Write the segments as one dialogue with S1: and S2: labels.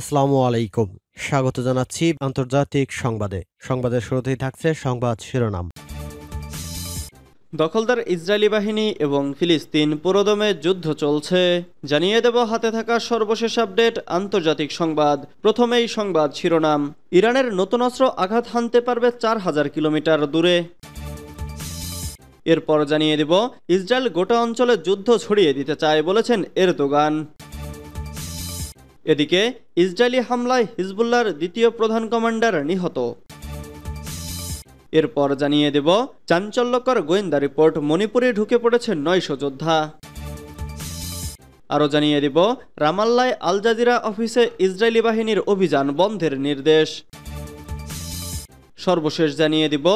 S1: আসসালামু আলাইকুম স্বাগত জানাচ্ছি আন্তর্জাতিক সংবাদে সংবাদের শুরুতেই থাকছে সংবাদ শিরোনাম দখলদার ইসরায়েলি বাহিনী এবং ফিলিস্তিন পুরোদমে যুদ্ধ চলছে জানিয়ে দেব হাতে থাকা সর্বশেষ আপডেট আন্তর্জাতিক সংবাদ প্রথমেই সংবাদ শিরোনাম ইরানের নতুন অস্ত্র আঘাত হানতে পারবে চার হাজার কিলোমিটার দূরে এরপর জানিয়ে দেব ইসরায়েল গোটা অঞ্চলে যুদ্ধ ছড়িয়ে দিতে চায় বলেছেন এরদোগান এদিকে ইসরায়েলি হামলায় হিজবুল্লার দ্বিতীয় প্রধান কমান্ডার নিহত এরপর জানিয়ে দেব চাঞ্চল্যকর গোয়েন্দা রিপোর্ট মণিপুরে ঢুকে পড়েছে নয়শ যোদ্ধা আরও জানিয়ে দেব রামাল্লায় আল জাজিরা অফিসে ইসরায়েলি বাহিনীর অভিযান বন্ধের নির্দেশ সর্বশেষ জানিয়ে দিব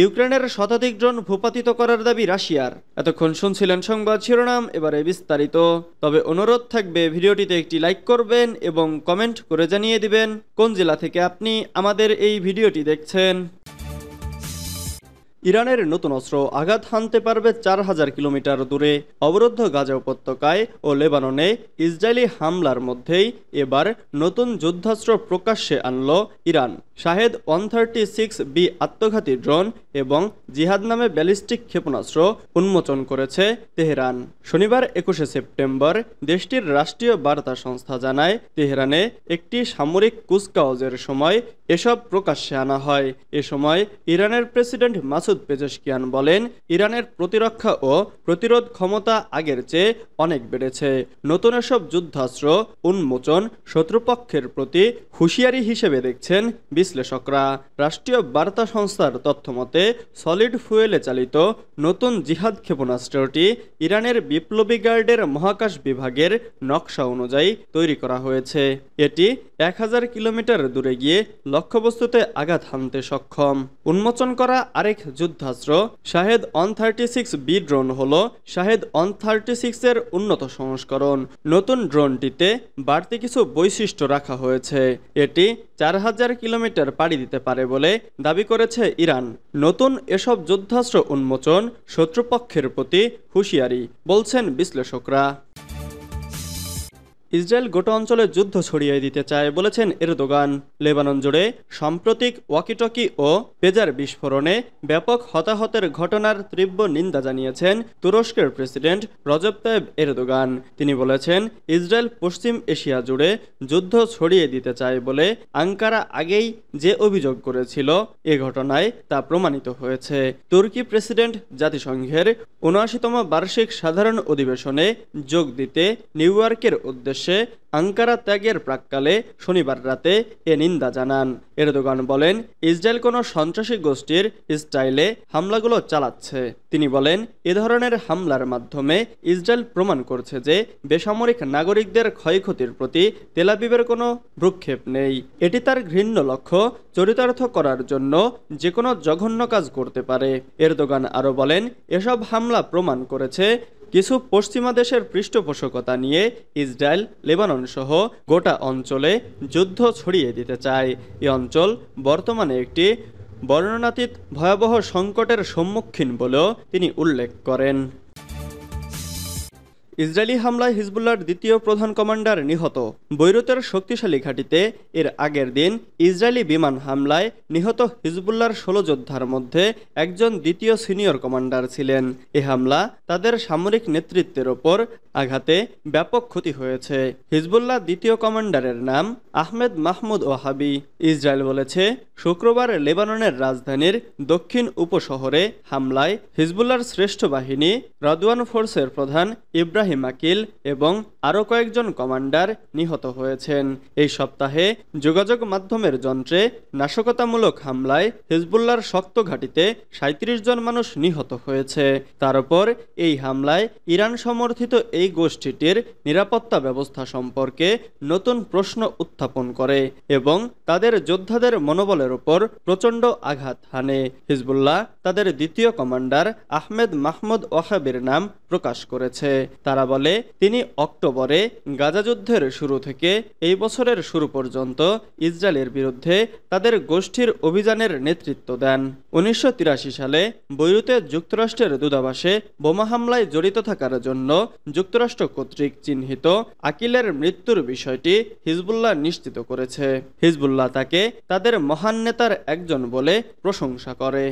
S1: ইউক্রেনের শতাধিক ড্রোন ভূপাতিত করার দাবি রাশিয়ার এতক্ষণ শুনছিলেন সংবাদ শিরোনাম এবারে বিস্তারিত তবে অনুরোধ থাকবে ভিডিওটিতে একটি লাইক করবেন এবং কমেন্ট করে জানিয়ে দিবেন কোন জেলা থেকে আপনি আমাদের এই ভিডিওটি দেখছেন ইরানের নতুন অস্ত্র আঘাত হানতে পারবে চার হাজার কিলোমিটার দূরে অবরুদ্ধ গাজা উপত্যকায় ও লেবাননে ইসরায়েলি হামলার মধ্যেই এবার নতুন যুদ্ধাস্ত্র প্রকাশ্যে আনল Iran Shahed one thirty six B আত্মঘাতী ড্রোন এবং জিহাদ নামে ব্যালিস্টিক ক্ষেপণাস্ত্র উন্মোচন করেছে তেহরান শনিবার একুশে সেপ্টেম্বর দেশটির রাষ্ট্রীয় বার্তা সংস্থা জানায় তেহরানে একটি সামরিক কুচকাওয়াজের সময় এসব প্রকাশ্যে আনা হয় এ সময় ইরানের প্রেসিডেন্ট মাসুদ মাসুদ পেজেশকিয়ান বলেন ইরানের প্রতিরক্ষা ও প্রতিরোধ ক্ষমতা আগের চেয়ে অনেক বেড়েছে নতুন এসব যুদ্ধাস্ত্র উন্মোচন শত্রুপক্ষের প্রতি হুঁশিয়ারি হিসেবে দেখছেন বিশ্লেষকরা রাষ্ট্রীয় বার্তা সংস্থার তথ্যমতে সলিড ফুয়েলে চালিত নতুন জিহাদ ক্ষেপণাস্ত্রটি ইরানের বিপ্লবী গার্ডের মহাকাশ বিভাগের নকশা অনুযায়ী তৈরি করা হয়েছে এটি এক হাজার কিলোমিটার দূরে গিয়ে লক্ষ্যবস্তুতে আঘাত হানতে সক্ষম উন্মোচন করা আরেক যুদ্ধাস্ত্র Shahed one thirty six B drone হল শাহেদ অন থার্টি সিক্সের উন্নত সংস্করণ নতুন ড্রোনটিতে বাড়তি কিছু বৈশিষ্ট্য রাখা হয়েছে এটি চার হাজার কিলোমিটার পাড়ি দিতে পারে বলে দাবি করেছে ইরান নতুন এসব যুদ্ধাস্ত্র উন্মোচন শত্রুপক্ষের প্রতি হুঁশিয়ারি বলছেন বিশ্লেষকরা ইসরায়েল গোটা অঞ্চলে যুদ্ধ ছড়িয়ে দিতে চায় বলেছেন এরদোগান লেবানন জুড়ে সাম্প্রতিক ওয়াকিটকি ও পেজার বিস্ফোরণে ব্যাপক হতাহতের ঘটনার তীব্র নিন্দা জানিয়েছেন তুরস্কের প্রেসিডেন্ট রজব তায়েব এরদোগান তিনি বলেছেন ইসরায়েল পশ্চিম এশিয়া জুড়ে যুদ্ধ ছড়িয়ে দিতে চায় বলে আঙ্কারা আগেই যে অভিযোগ করেছিল এ ঘটনায় তা প্রমাণিত হয়েছে তুর্কি প্রেসিডেন্ট জাতিসংঘের উনআশিতম বার্ষিক সাধারণ অধিবেশনে যোগ দিতে নিউ ইয়র্কের উদ্দেশ্যে উদ্দেশ্যে আঙ্কারা ত্যাগের প্রাককালে শনিবার রাতে এ নিন্দা জানান এরদোগান বলেন ইসরায়েল কোনো সন্ত্রাসী গোষ্ঠীর স্টাইলে হামলাগুলো চালাচ্ছে তিনি বলেন এ ধরনের হামলার মাধ্যমে ইসরায়েল প্রমাণ করছে যে বেসামরিক নাগরিকদের ক্ষয়ক্ষতির প্রতি তেলাবিবের কোনো ভ্রুক্ষেপ নেই এটি তার ঘৃণ্য লক্ষ্য চরিতার্থ করার জন্য যে কোনো জঘন্য কাজ করতে পারে এরদোগান আরও বলেন এসব হামলা প্রমাণ করেছে কিছু পশ্চিমা দেশের পৃষ্ঠপোষকতা নিয়ে ইসরায়েল লেবানন সহ গোটা অঞ্চলে যুদ্ধ ছড়িয়ে দিতে চায় এ অঞ্চল বর্তমানে একটি বর্ণনাতীত ভয়াবহ সংকটের সম্মুখীন বলেও তিনি উল্লেখ করেন ইসরায়েলি হামলায় হিজবুল্লার দ্বিতীয় প্রধান কমান্ডার নিহত বৈরুতের শক্তিশালী ঘাঁটিতে এর আগের দিন ইসরায়েলি বিমান হামলায় নিহত হিজবুল্লার ১৬ যোদ্ধার মধ্যে একজন দ্বিতীয় সিনিয়র কমান্ডার ছিলেন এ হামলা তাদের সামরিক নেতৃত্বের ওপর আঘাতে ব্যাপক ক্ষতি হয়েছে হিজবুল্লাহ দ্বিতীয় কমান্ডারের নাম আহমেদ মাহমুদ ওহাবি ইসরায়েল বলেছে শুক্রবার লেবাননের রাজধানীর দক্ষিণ উপশহরে হামলায় হিজবুল্লার শ্রেষ্ঠ বাহিনী রাদওয়ান ফোর্সের প্রধান ইব্রাহিম ইব্রাহিম আকিল এবং আরও কয়েকজন কমান্ডার নিহত হয়েছেন এই সপ্তাহে যোগাযোগ মাধ্যমের যন্ত্রে নাশকতামূলক হামলায় হিজবুল্লার শক্ত ঘাটিতে সাঁত্রিশ জন মানুষ নিহত হয়েছে তার উপর এই হামলায় ইরান সমর্থিত এই গোষ্ঠীটির নিরাপত্তা ব্যবস্থা সম্পর্কে নতুন প্রশ্ন উত্থাপন করে এবং তাদের যোদ্ধাদের মনোবলের উপর প্রচণ্ড আঘাত হানে হিজবুল্লাহ তাদের দ্বিতীয় কমান্ডার আহমেদ মাহমুদ ওয়াহাবির নাম প্রকাশ করেছে তার তারা বলে তিনি অক্টোবরে গাজা যুদ্ধের শুরু থেকে এই বছরের শুরু পর্যন্ত ইসরায়েলের বিরুদ্ধে তাদের গোষ্ঠীর অভিযানের নেতৃত্ব দেন উনিশশো সালে বৈরুতে যুক্তরাষ্ট্রের দূতাবাসে বোমা হামলায় জড়িত থাকার জন্য যুক্তরাষ্ট্র কর্তৃক চিহ্নিত আকিলের মৃত্যুর বিষয়টি হিজবুল্লাহ নিশ্চিত করেছে হিজবুল্লাহ তাকে তাদের মহান নেতার একজন বলে প্রশংসা করে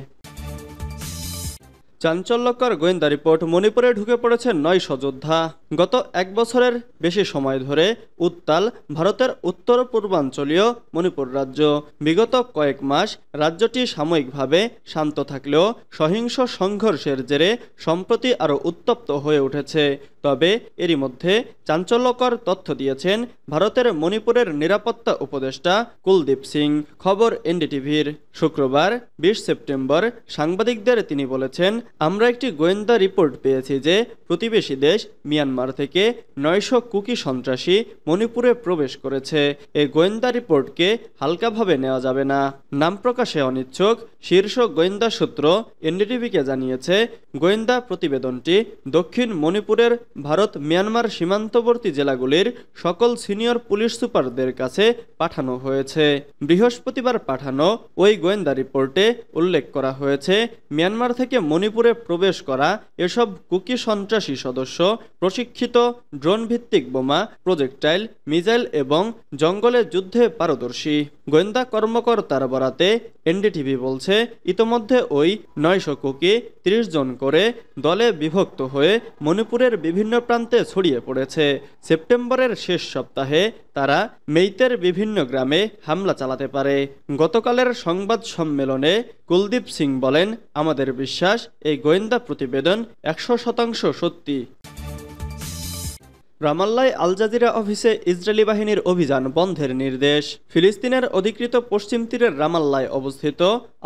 S1: চাঞ্চল্যকর গোয়েন্দা রিপোর্ট মণিপুরে ঢুকে পড়েছে নয় সযোদ্ধা গত এক বছরের বেশি সময় ধরে উত্তাল ভারতের উত্তর পূর্বাঞ্চলীয় মণিপুর রাজ্য বিগত কয়েক মাস রাজ্যটি সাময়িকভাবে শান্ত থাকলেও সহিংস সংঘর্ষের জেরে সম্প্রতি আরও উত্তপ্ত হয়ে উঠেছে তবে এরই মধ্যে চাঞ্চল্যকর তথ্য দিয়েছেন ভারতের মণিপুরের নিরাপত্তা উপদেষ্টা কুলদীপ সিং খবর এনডিটিভির শুক্রবার বিশ সেপ্টেম্বর সাংবাদিকদের তিনি বলেছেন আমরা একটি গোয়েন্দা রিপোর্ট পেয়েছি যে প্রতিবেশী দেশ মিয়ানমার থেকে নয়শো কুকি সন্ত্রাসী মণিপুরে প্রবেশ করেছে এই গোয়েন্দা রিপোর্টকে হালকাভাবে নেওয়া যাবে না নাম প্রকাশে অনিচ্ছুক শীর্ষ গোয়েন্দা সূত্র এনডিটিভিকে জানিয়েছে গোয়েন্দা প্রতিবেদনটি দক্ষিণ মণিপুরের ভারত মিয়ানমার সীমান্তবর্তী জেলাগুলির সকল সিনিয়র পুলিশ সুপারদের কাছে পাঠানো হয়েছে বৃহস্পতিবার পাঠানো ওই গোয়েন্দা রিপোর্টে উল্লেখ করা হয়েছে মিয়ানমার থেকে মণিপুর মেদিনীপুরে প্রবেশ করা এসব কুকি সন্ত্রাসী সদস্য প্রশিক্ষিত ড্রোন ভিত্তিক বোমা প্রজেক্টাইল মিজাইল এবং জঙ্গলে যুদ্ধে পারদর্শী গোয়েন্দা কর্মকর্তার বরাতে এনডিটিভি বলছে ইতোমধ্যে ওই নয়শো কুকি ত্রিশ জন করে দলে বিভক্ত হয়ে মণিপুরের বিভিন্ন প্রান্তে ছড়িয়ে পড়েছে সেপ্টেম্বরের শেষ সপ্তাহে তারা মেইতের বিভিন্ন গ্রামে হামলা চালাতে পারে গতকালের সংবাদ সম্মেলনে কুলদীপ সিং বলেন আমাদের বিশ্বাস এই গোয়েন্দা প্রতিবেদন একশো শতাংশ সত্যি রামাল্লায় আল জাজিরা অফিসে ইসরায়েলি বাহিনীর অভিযান বন্ধের নির্দেশ ফিলিস্তিনের অধিকৃত পশ্চিম তীরের রামাল্লায় অবস্থিত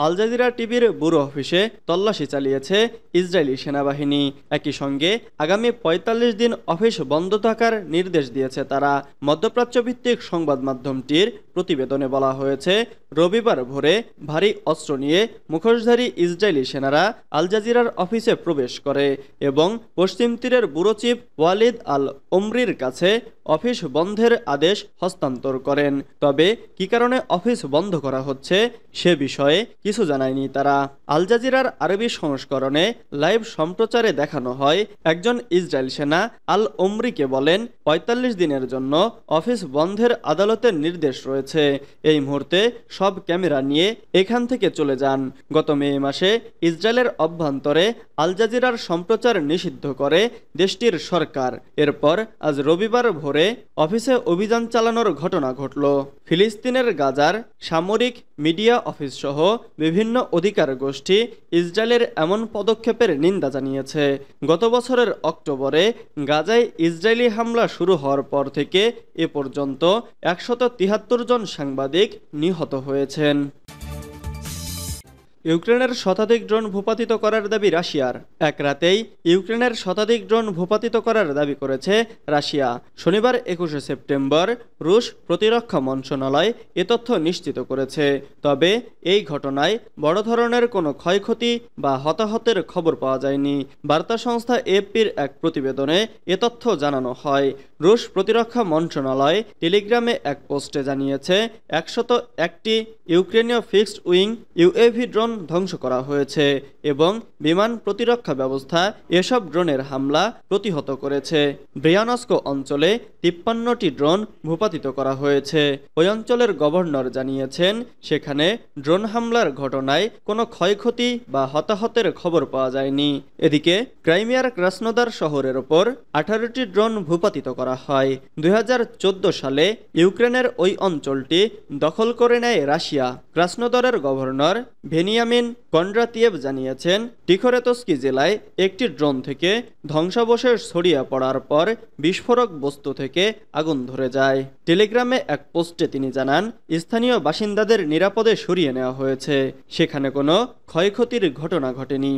S1: আল জাজিরা টিভির ব্যুরো অফিসে তল্লাশি চালিয়েছে ইসরায়েলি সেনাবাহিনী একই সঙ্গে আগামী ৪৫ দিন অফিস বন্ধ থাকার নির্দেশ দিয়েছে তারা মধ্যপ্রাচ্যভিত্তিক সংবাদ মাধ্যমটির প্রতিবেদনে বলা হয়েছে রবিবার ভোরে ভারী অস্ত্র নিয়ে মুখোশধারী ইসরায়েলি সেনারা আল জাজিরার অফিসে প্রবেশ করে এবং পশ্চিম তীরের ব্যুরো চিফ ওয়ালিদ আল ওমরির কাছে অফিস বন্ধের আদেশ হস্তান্তর করেন তবে কি কারণে অফিস বন্ধ করা হচ্ছে সে বিষয়ে কিছু জানায়নি তারা আল জাজিরার আরবি সংস্করণে লাইভ সম্প্রচারে দেখানো হয় একজন ইসরায়েল সেনা আল ওমরিকে বলেন ৪৫ দিনের জন্য অফিস বন্ধের আদালতের নির্দেশ রয়েছে এই মুহূর্তে সব ক্যামেরা নিয়ে এখান থেকে চলে যান গত মে মাসে ইসরায়েলের অভ্যন্তরে আল জাজিরার সম্প্রচার নিষিদ্ধ করে দেশটির সরকার এরপর আজ রবিবার ভোরে চাপে অফিসে অভিযান চালানোর ঘটনা ঘটল ফিলিস্তিনের গাজার সামরিক মিডিয়া অফিস সহ বিভিন্ন অধিকার গোষ্ঠী ইসরায়েলের এমন পদক্ষেপের নিন্দা জানিয়েছে গত বছরের অক্টোবরে গাজায় ইসরায়েলি হামলা শুরু হওয়ার পর থেকে এ পর্যন্ত একশত জন সাংবাদিক নিহত হয়েছেন ইউক্রেনের শতাধিক ড্রোন ভূপাতিত করার দাবি রাশিয়ার এক রাতেই ইউক্রেনের শতাধিক ড্রোন ভূপাতিত করার দাবি করেছে রাশিয়া শনিবার একুশে সেপ্টেম্বর রুশ প্রতিরক্ষা মন্ত্রণালয় এ তথ্য নিশ্চিত করেছে তবে এই ঘটনায় বড় ধরনের কোনো ক্ষয়ক্ষতি বা হতাহতের খবর পাওয়া যায়নি বার্তা সংস্থা এপির এক প্রতিবেদনে এ তথ্য জানানো হয় রুশ প্রতিরক্ষা মন্ত্রণালয় টেলিগ্রামে এক পোস্টে জানিয়েছে একশত একটি ইউক্রেনীয় ফিক্সড উইং ইউএভি ড্রোন ধ্বংস করা হয়েছে এবং বিমান প্রতিরক্ষা ব্যবস্থা এসব ড্রোনের হামলা প্রতিহত করেছে ব্রিয়ানস্কো অঞ্চলে তিপ্পান্নটি ড্রোন ভূপাতিত করা হয়েছে ওই অঞ্চলের গভর্নর জানিয়েছেন সেখানে ড্রোন হামলার ঘটনায় কোনো ক্ষয়ক্ষতি বা হতাহতের খবর পাওয়া যায়নি এদিকে ক্রাইমিয়ার ক্রাসনোদার শহরের ওপর আঠারোটি ড্রোন ভূপাতিত করা করা হয় দুই সালে ইউক্রেনের ওই অঞ্চলটি দখল করে নেয় রাশিয়া ক্রাসনোদরের গভর্নর ভেনিয়ামিন কন্ড্রাতিয়েভ জানিয়েছেন টিখরেতস্কি জেলায় একটি ড্রোন থেকে ধ্বংসাবশেষ ছড়িয়ে পড়ার পর বিস্ফোরক বস্তু থেকে আগুন ধরে যায় টেলিগ্রামে এক পোস্টে তিনি জানান স্থানীয় বাসিন্দাদের নিরাপদে সরিয়ে নেওয়া হয়েছে সেখানে কোনো ক্ষয়ক্ষতির ঘটনা ঘটেনি